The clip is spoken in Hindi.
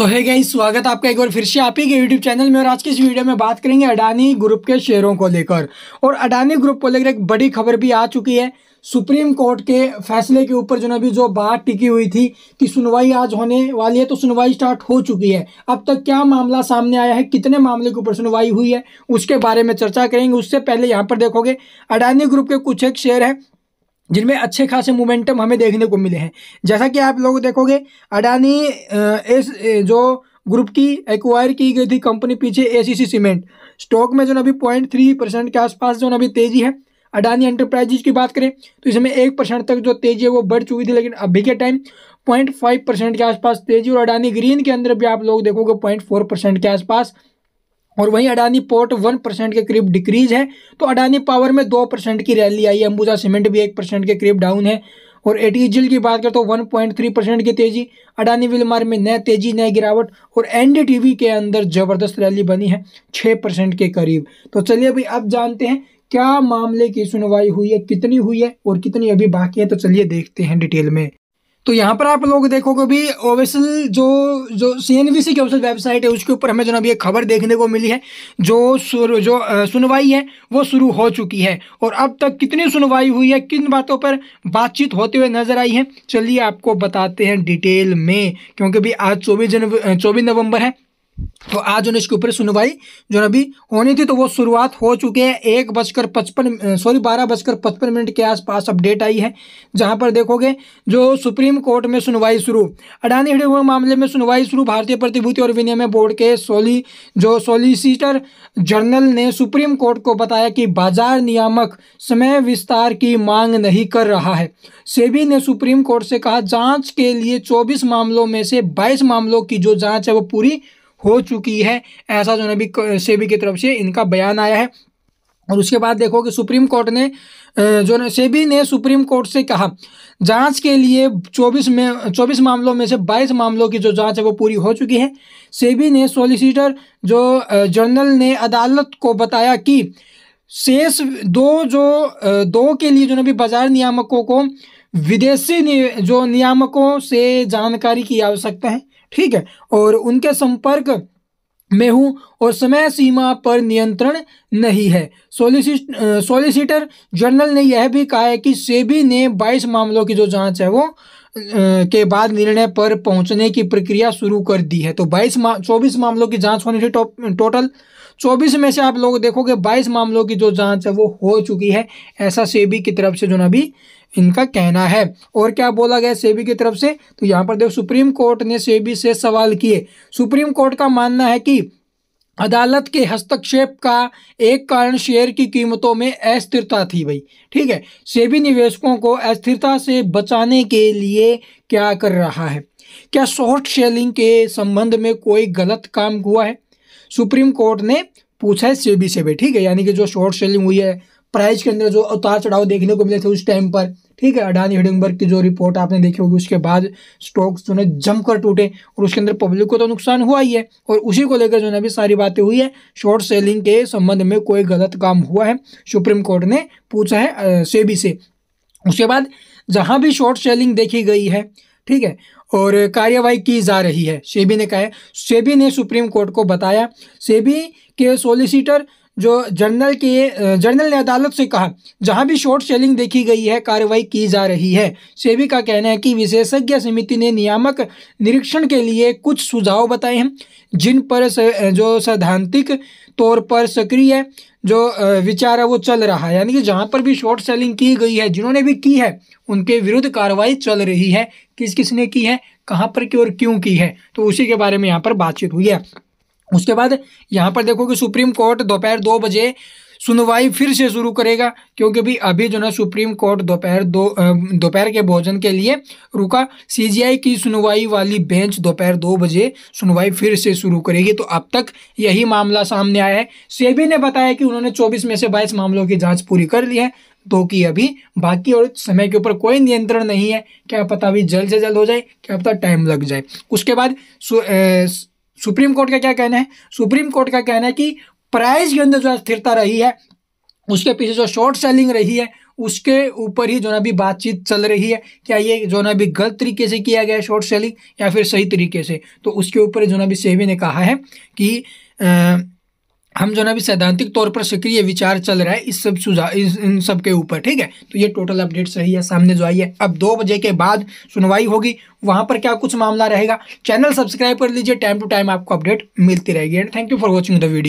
सो तो है गई स्वागत आपका एक बार फिर से आप ही के यूट्यूब चैनल में और आज की इस वीडियो में बात करेंगे अडानी ग्रुप के शेयरों को लेकर और अडानी ग्रुप को लेकर एक बड़ी खबर भी आ चुकी है सुप्रीम कोर्ट के फैसले के ऊपर जो ना अभी जो बात टिकी हुई थी कि सुनवाई आज होने वाली है तो सुनवाई स्टार्ट हो चुकी है अब तक क्या मामला सामने आया है कितने मामले के ऊपर सुनवाई हुई है उसके बारे में चर्चा करेंगे उससे पहले यहाँ पर देखोगे अडानी ग्रुप के कुछ एक शेयर हैं जिनमें अच्छे खासे मोमेंटम हमें देखने को मिले हैं जैसा कि आप लोग देखोगे अडानी इस जो ग्रुप की एक्वायर की गई थी कंपनी पीछे एसीसी सीमेंट स्टॉक में जो अभी पॉइंट थ्री परसेंट के आसपास जो अभी तेजी है अडानी एंटरप्राइजेज की बात करें तो इसमें एक परसेंट तक जो तेजी है वो बढ़ चुकी थी लेकिन अभी के टाइम पॉइंट फाइव परसेंट के आसपास तेजी और अडानी ग्रीन के अंदर भी आप लोग देखोगे पॉइंट फोर परसेंट के आसपास और वहीं अडानी पोर्ट वन परसेंट के करीब डिक्रीज है तो अडानी पावर में दो परसेंट की रैली आई है अंबुजा सीमेंट भी एक परसेंट के करीब डाउन है और एटीजिल की बात करें तो वन पॉइंट थ्री परसेंट की तेजी अडानी विलमार में नए तेजी नए गिरावट और एनडीटीवी के अंदर जबरदस्त रैली बनी है छः परसेंट के करीब तो चलिए अभी अब जानते हैं क्या मामले की सुनवाई हुई है कितनी हुई है और कितनी अभी बाकी है तो चलिए देखते हैं डिटेल में तो यहाँ पर आप लोग देखोगे भी ओवेसल जो जो सी एन वी सी की ऑफिसल वेबसाइट है उसके ऊपर हमें जो अभी एक खबर देखने को मिली है जो जो सुनवाई है वो शुरू हो चुकी है और अब तक कितनी सुनवाई हुई है किन बातों पर बातचीत होते हुए नजर आई है चलिए आपको बताते हैं डिटेल में क्योंकि भी आज चौबीस जनवरी चौबीस नवंबर है तो आज उन्हें इसके ऊपर सुनवाई जो अभी होनी थी तो वो शुरुआत हो चुकी है एक बजकर पचपन सॉरी बारह बजकर पचपन मिनट के आसपास अपडेट आई है जहां पर देखोगे जो सुप्रीम कोर्ट में सुनवाई शुरू अडानी हिडे हुए मामले में सुनवाई शुरू भारतीय प्रतिभूति और विनिमय बोर्ड के सोली जो सोलिसिटर जनरल ने सुप्रीम कोर्ट को बताया कि बाजार नियामक समय विस्तार की मांग नहीं कर रहा है सेबी ने सुप्रीम कोर्ट से कहा जाँच के लिए चौबीस मामलों में से बाईस मामलों की जो जाँच है वो पूरी हो चुकी है ऐसा जो नबी सेबी की तरफ से इनका बयान आया है और उसके बाद देखो कि सुप्रीम कोर्ट ने जो सेबी ने सुप्रीम कोर्ट से कहा जांच के लिए 24 में 24 मामलों में से 22 मामलों की जो जांच है वो पूरी हो चुकी है सेबी ने सॉलिसिटर जो जनरल ने अदालत को बताया कि शेष दो जो दो के लिए जो नबी बाजार नियामकों को विदेशी जो नियामकों से जानकारी की आवश्यकता है ठीक है और उनके संपर्क में हूँ और समय सीमा पर नियंत्रण नहीं है सोलिसिट सोलिसिटर जनरल ने यह भी कहा है कि सेबी ने 22 मामलों की जो जांच है वो के बाद निर्णय पर पहुंचने की प्रक्रिया शुरू कर दी है तो 22 मा चौबीस मामलों की जांच होनी थी टोटल 24 में से आप लोग देखोगे 22 मामलों की जो जांच है वो हो चुकी है ऐसा सेबी की तरफ से जो ना अभी इनका कहना है और क्या बोला गया सेबी की तरफ से तो यहाँ पर देखो सुप्रीम कोर्ट ने सेबी से सवाल किए सुप्रीम कोर्ट का मानना है कि अदालत के हस्तक्षेप का एक कारण शेयर की कीमतों में अस्थिरता थी भाई ठीक है सेबी निवेशकों को अस्थिरता से बचाने के लिए क्या कर रहा है क्या शॉर्ट सेलिंग के संबंध में कोई गलत काम हुआ है सुप्रीम कोर्ट ने पूछा है सेबी से भी ठीक है यानी कि जो शॉर्ट सेलिंग हुई है प्राइस के अंदर जो उतार चढ़ाव देखने को मिले थे उस टाइम पर ठीक है अडानी हिडनबर्ग की जो रिपोर्ट आपने देखी होगी उसके बाद स्टॉक्स जो है जमकर टूटे और उसके अंदर पब्लिक को तो नुकसान हुआ ही है और उसी को लेकर जो है अभी सारी बातें हुई है शॉर्ट सेलिंग के संबंध में कोई गलत काम हुआ है सुप्रीम कोर्ट ने पूछा है सेबी से उसके बाद जहाँ भी शॉर्ट सेलिंग देखी गई है ठीक है और कार्यवाही की जा रही है सेबी ने कहा है सेबी ने सुप्रीम कोर्ट को बताया सेबी के सोलिसिटर जो जनरल के जर्नल ने अदालत से कहा जहां भी शॉर्ट सेलिंग देखी गई है कार्रवाई की जा रही है सेबी का कहना है कि विशेषज्ञ समिति ने नियामक निरीक्षण के लिए कुछ सुझाव बताए हैं जिन पर स, जो सैद्धांतिक तौर पर सक्रिय जो विचार है वो चल रहा है यानी कि जहाँ पर भी शॉर्ट सेलिंग की गई है जिन्होंने भी की है उनके विरुद्ध कार्रवाई चल रही है किस किसने की है कहाँ पर की और क्यों की है तो उसी के बारे में यहाँ पर बातचीत हुई है उसके बाद यहाँ पर देखो कि सुप्रीम कोर्ट दोपहर दो बजे सुनवाई फिर से शुरू करेगा क्योंकि अभी अभी जो ना सुप्रीम कोर्ट दोपहर दो दोपहर के भोजन के लिए रुका सीजीआई की सुनवाई वाली बेंच दोपहर दो बजे सुनवाई फिर से शुरू करेगी तो अब तक यही मामला सामने आया है सेबी ने बताया कि उन्होंने 24 में से 22 मामलों की जांच पूरी कर ली है तो कि अभी बाकी और समय के ऊपर कोई नियंत्रण नहीं है क्या पता अभी जल्द से जल्द हो जाए क्या पता टाइम लग जाए उसके बाद सुप्रीम कोर्ट का क्या कहना है सुप्रीम कोर्ट का कहना है कि प्राइस के अंदर जो स्थिरता रही है उसके पीछे जो शॉर्ट सेलिंग रही है उसके ऊपर ही जो ना भी बातचीत चल रही है क्या ये जो ना भी गलत तरीके से किया गया है शॉर्ट सेलिंग या फिर सही तरीके से तो उसके ऊपर जो ना भी सेवी ने कहा है कि आ, हम जो ना अभी सैद्धांतिक तौर पर सक्रिय विचार चल रहा है इस सब सुझाव इन सब के ऊपर ठीक है तो ये टोटल अपडेट्स रही है सामने जो आई है अब दो बजे के बाद सुनवाई होगी वहाँ पर क्या कुछ मामला रहेगा चैनल सब्सक्राइब कर लीजिए टाइम टू टाइम आपको अपडेट मिलती रहेगी and thank you for watching the video